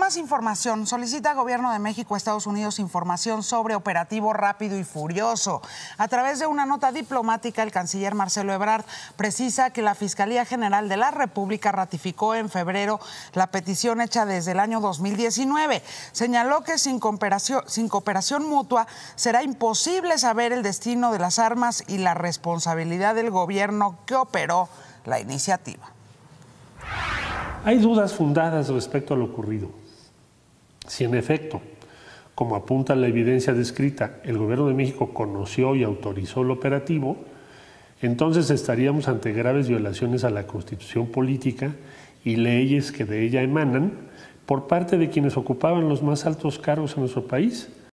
más información, solicita Gobierno de México a Estados Unidos información sobre operativo rápido y furioso. A través de una nota diplomática, el canciller Marcelo Ebrard precisa que la Fiscalía General de la República ratificó en febrero la petición hecha desde el año 2019. Señaló que sin cooperación, sin cooperación mutua será imposible saber el destino de las armas y la responsabilidad del gobierno que operó la iniciativa. Hay dudas fundadas respecto a lo ocurrido. Si en efecto, como apunta la evidencia descrita, el Gobierno de México conoció y autorizó el operativo, entonces estaríamos ante graves violaciones a la constitución política y leyes que de ella emanan por parte de quienes ocupaban los más altos cargos en nuestro país,